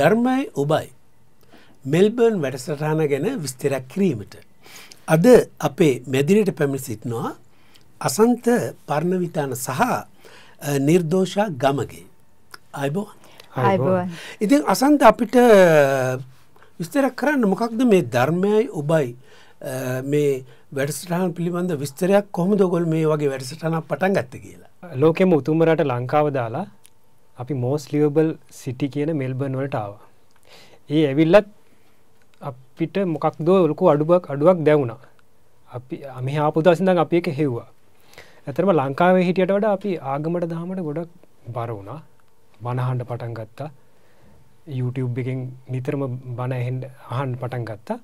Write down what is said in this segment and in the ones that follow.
ධර්මයි ඔබයි. Melbourne වැඩසටහන ගැන විස්තරක් කිරීමට. අද අපේ මැදිරයට පැමිණ සිටිනවා අසන්ත පර්ණවිතාන සහ නිර්දෝෂා ගමගේ. අයිබෝ ඉතින් අසන්ත අපිට විස්තර කරන්න මොකක්ද මේ ධර්මයයි ඔබයි මේ වැඩස්ටහන් පිළිබඳ විස්තරයක් කොහොම දොගොල් මේ වගේ වැඩසටනක් පටන් ගත්ත කියලා. ලෝකෙම උතුමරට ලංකාව දාලා අපි මෝස් ලියබල් සිටි කියන මෙල්බර්න් වලට ආවා. ඒ ඇවිල්ලත් අපිට මොකක් දෝ ලොකු අඩුවක් අඩුවක් දැවුණා. අපි මේ ආපුදසිඳන් අපි එක හෙව්වා. ඇතරම ලංකාවේ හිටියට වඩ අපි ආගමට දහමට ගොඩක් බර වුණා බණහන්ඩ පටන් ගත්තා YouTube එකෙන් නිතරම බණ අහන් පටන් ගත්තා.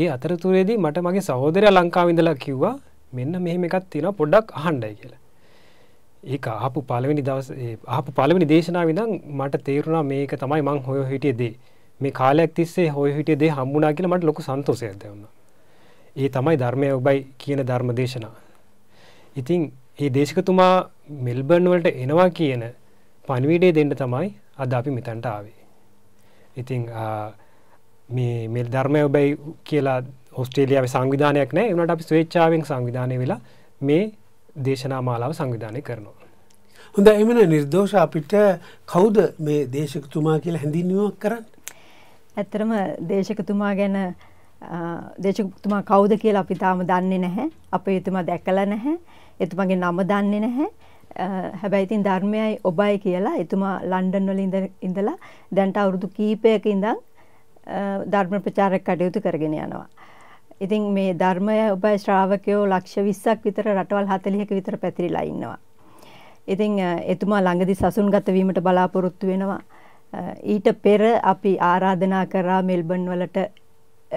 ඒ අතරතුරේදී මට මගේ සහෝදරය ලංකාවිඳලා කිව්වා මෙන්න මෙහෙම එකත් තියෙන පොඩ්ඩක් අහන්ඩයි කියලා ඒ ආපු පලවෙනි දවස ආපු පලවෙනි දේශනාව ඉඳන් මට තේරුණා මේක තමයි මං හොය හිටිය දේ මේ කාලයක් තිස්සේ හොය හිටිය දේ හම්බුණා කියලා මට ලොකු සන්තෝෂයක් දැනුණා. ඒ තමයි ධර්මය ඔබයි කියන ධර්ම දේශනා. ඉතින් මේ දේශකතුමා මෙල්බර්න් වලට එනවා කියන පණිවිඩය දෙන්න තමයි අද අපි මෙතනට ආවේ. ඉතින් මේ මෙල් ධර්මය ඔබයි කියලා ඕස්ට්‍රේලියාවේ සංවිධානයක් නැහැ. ඒ වුණාට අපි ස්වේච්ඡාවෙන් සංවිධානය වෙලා මේ දේශනා මාලාව සංවිධානය කරනවා. හොඳ එමන නිර්දෝෂ අපිට කවුද මේ දේශකතුමා කියලා හැඳින්වීමක් කරන්න. ඇත්තරම දේශකතුමා ගැන දේශකතුමා කවුද කියලා අපි තාම දන්නේ නැහැ. අපේ එතුමා දැකලා නැහැ. එතුමාගේ නම දන්නේ නැහැ. හැබැයි ඉතින් ධර්මයයි ඔබයි කියලා එතුමා ලන්ඩන් වල ඉඳලා දැන්ට අවුරුදු කීපයක ඉඳන් ධර්ම ප්‍රචාරක කටයුතු කරගෙන යනවා. ඉතින් මේ ධර්මය ඔබ ශ්‍රාවකයෝ ලක්ෂ 20ක් විතර රටවල් 40ක විතර පැතිරිලා ඉන්නවා. ඉතින් එතුමා ළඟදී සසුන්ගත වීමට බලාපොරොත්තු වෙනවා. ඊට පෙර අපි ආරාධනා කරා මෙල්බන් වලට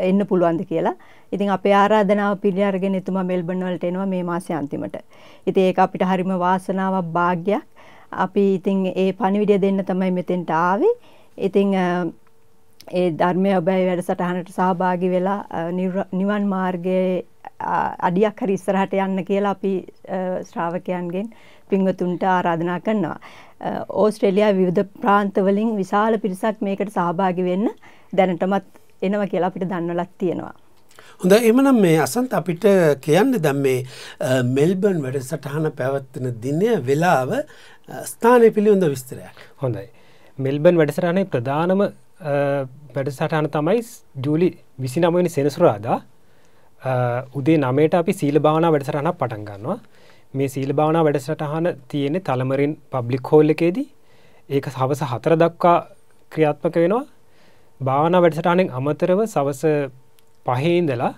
එන්න පුළුවන්ද කියලා. ඉතින් අපේ ආරාධනාව පිළිඅරගෙන එතුමා මෙල්බන් වලට එනවා මේ මාසේ අන්තිමට. ඉතින් ඒක අපිට හරිම වාසනාවක් වාග්යක්. අපි ඉතින් ඒ පණිවිඩය දෙන්න තමයි මෙතෙන්ට ආවේ. ඉතින් ඒ ධර්මය ඔබයි වැඩසටහනට සහභාගි වෙලා නිවන් මාර්ගයේ අඩියක් හරි ඉස්සරහට යන්න කියලා අපි ශ්‍රාවකයන්ගෙන් පින්වතුන්ට ආරාධනා කරනවා. ඕස්ට්‍රේලියාවේ විවිධ ප්‍රාන්තවලින් විශාල පිරිසක් මේකට සහභාගි වෙන්න දැනටමත් එනවා කියලා අපිට දන්වලක් තියෙනවා. හොඳ එමනම් මේ අසන්ත අපිට කියන්න දැම් මේ මෙල්බර්න් වැඩසටහන පැවත්වන දිනය වෙලාව ස්ථානය පිළිබඳ විස්තරයක්. හොඳයි. මෙල්බන් වැඩසටහනේ ප්‍රධානම වැඩසටහන තමයි ජූලි විසි නමනි සෙනසුරාදා උදේ නමේට අපි සීල භාවනා වැඩසටහනක් පටන් ගන්නවා මේ සීල භාවනා වැඩසටහන තියෙනෙ තලමරින් පබ්ලික් හෝල් එකේදී ඒක සවස හතර දක්වා ක්‍රියාත්මක වෙනවා භාවනා වැඩසටහනෙන් අමතරව සවස පහේඉඳලා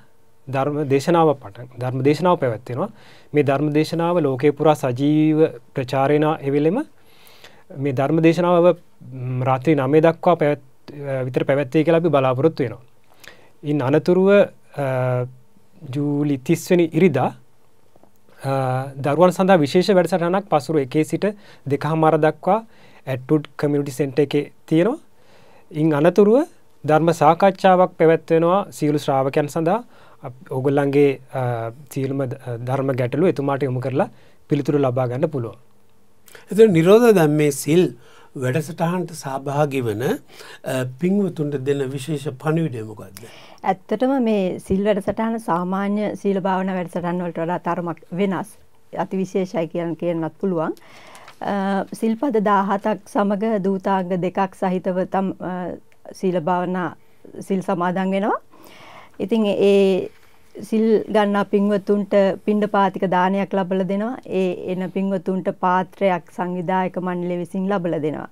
ධර්ම දේශනාව පටන් ධර්ම දේශනාව පැවැත්වෙනවා මේ ධර්ම දේශනාව ලෝකේ පුරා සජීව ප්‍රචාරයනා එවෙලෙම මේ ධර්ම දේශනාව රාත්‍රී නමේ දක්වා පැත් විතර පැවැත්වේ කියලා අපි බලාපොරොත්තු වෙනවා. ඉන් අනතුරුව ජූලි තිස්වනි ඉරිදා දරුවන් සඳහා විශේෂ වැඩසටහනක් පසුරු එකේ සිට දෙක හමාර දක්වා ඇටුඩ් කමියුටි සෙන්ට එක තියෙනවා. ඉන් අනතුරුව ධර්ම සාකච්ඡාවක් පැවැත්වෙනවා සියලු ශ්‍රාවකයන් සඳහා ඔගොල්ලන්ගේ සියලුම ධර්ම ගැටලු එතුමාට යොමු කරලා පිළිතුරු ලබා ගන්න පුළුවන්. එත නිරෝධ දැම් මේ සිල් වැඩසටහන්ට සහභාගි වන පින්වතුන්ට දෙන විශේෂ පණිවිඩයමකක්ද. ඇත්තටම මේ සිල් වැඩසටහන සාමාන්‍ය සීල භාවන වැඩසටන් වලට වඩා තරමක් වෙනස් අති විශේෂයි කියන කියන්නත් පුළුවන්. සිල්පද දාහතක් සමඟ දූතාංග දෙකක් සහිතව තම් සීලභාවනා සිල් සමාදන් වෙනවා. ඉතින් ඒ සිල් ගන්නා පින්වතුන්ට පින්ඩ පාතික දානයක් ලබල දෙනවා. ඒ එන පින්වතුන්ට පාත්‍රයක් සංවිධායක මණ්ඩලය විසින් ලබල දෙනවා.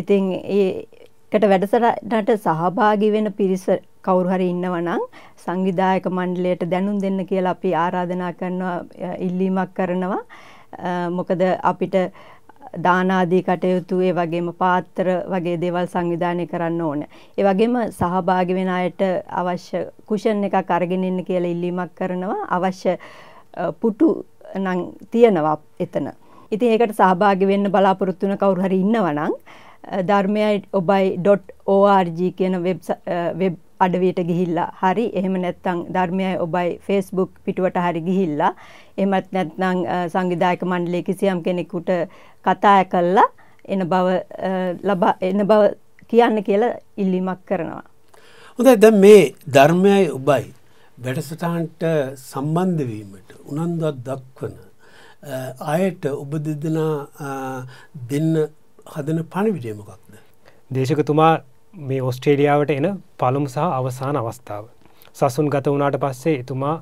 ඉතින් ඒකට වැඩසටහනට සහභාගී වෙන පිරිස කවුරු හරි ඉන්නවනම් සංවිධායක මණ්ඩලයට දැනුම් දෙන්න කියලා අපි ආරාධනා කරනවා ඉල්ලීමක් කරනවා. මොකද අපිට දානාදී කටයුතු ඒ වගේම පාත්‍ර වගේ දේවල් සංවිධානය කරන්න ඕන. ඒ වගේම සහභාගී වෙන අයට අවශ්‍ය කුෂන් එකක් අරගෙන ඉන්න කියලා ඉල්ලීමක් කරනවා. අවශ්‍ය පුටු නම් තියනවා එතන. ඉතින් ඒකට සහභාගී වෙන්න බලාපොරොත්තු වෙන කවුරු හරි ඉන්නවා නම් dharmaya.obai.org කියන වෙබ් අඩවියට ගිහිල්ලා හරි එහෙම නැත්නම් ධර්මයයි ඔබයි Facebook පිටුවට හරි ගිහිල්ලා එහෙමත් නැත්නම් සංවිධායක මණ්ඩලයේ කිසියම් කෙනෙකුට කතා කළා එන බව ලබා එන බව කියන්න කියලා ඉල්ලීමක් කරනවා. හොඳයි දැන් මේ ධර්මයයි ඔබයි වැඩසටහන්ට සම්බන්ධ වීමට උනන්දුවක් දක්වන අයට ඔබ දෙදෙනා දෙන්න හදන පණවිඩය මොකක්ද? දේශකතුමා මේ ඔස්ට්‍රේලියාවට එන පළමු සහ අවසාන අවස්ථාව. සසුන් ගත වුණට පස්සේ එතුමා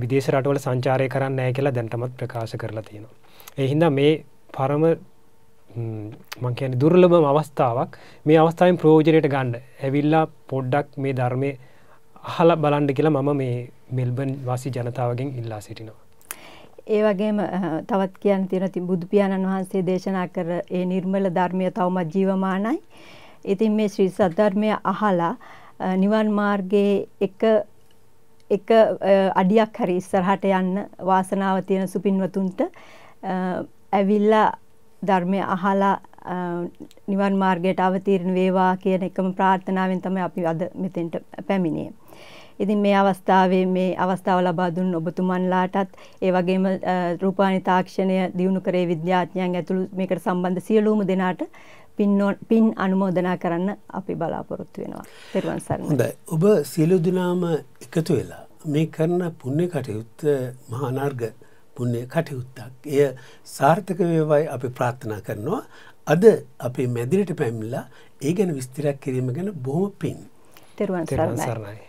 විදේශ රටවල සංචාරය කරන්න ෑ කියලා දැන්ටමත් ප්‍රකාශ කරලා තියෙනවා. එහින්ද මේ පරම මංකයන දුර්ලභම අවස්ථාවක් මේ අවස්ථාවෙන් ප්‍රෝජනයට ගණ්ඩ ඇවිල්ලා පොඩ්ඩක් මේ ධර්මය අහල බලන්ඩ කියලා මම මේ මෙල්බන් වාසි ජනතාවගෙන් ඉල්ලා සිටිනවා. ඒ වගේම තවත් කියන්න තියෙන ති බුදුපාණන් වහන්සේ දේශනා කර ඒ නිර්මල ධර්මය තවමත් ජීවමානයි. ඉතින් මේ ශ්‍රී සද්ධර්මය අහලා නිවන් මාර්ගයේ එක එක අඩියක් හරි ඉස්සරහට යන්න වාසනාව තියෙන සුපින්වතුන්ට ඇවිල්ලා ධර්මය අහලා නිවන් මාර්ගයට අවතීර්ණ වේවා කියන එකම ප්‍රාර්ථනාවෙන් තමයි අපි අද මෙතෙන්ට පැමිණියේ. ඉතින් මේ අවස්ථාවේ මේ අවස්ථාව ලබා දුන්න ඔබතුමන්ලාටත් ඒ වගේම රූපානි තාක්ෂණය දියුණු කරේ විද්‍යාඥයන් ඇතුළු මේකට සම්බන්ධ සියලුම දෙනාට පින් අනුමෝදනා කරන්න අපි බලාපොරොත්තු වෙනවා. පෙරුවන් සරණයි. හොඳයි. ඔබ සියලු දෙනාම එකතු වෙලා මේ කරන පුණ්‍ය කටයුත්ත මහා අනර්ග පුණ්‍ය කටයුත්තක්. එය සාර්ථක වේවායි අපි ප්‍රාර්ථනා කරනවා. අද අපේ මැදිරිට පැමිණලා ඒ ගැන විස්තරයක් කිරීම ගැන බොහොම පින්. පෙරුවන් සරණයි.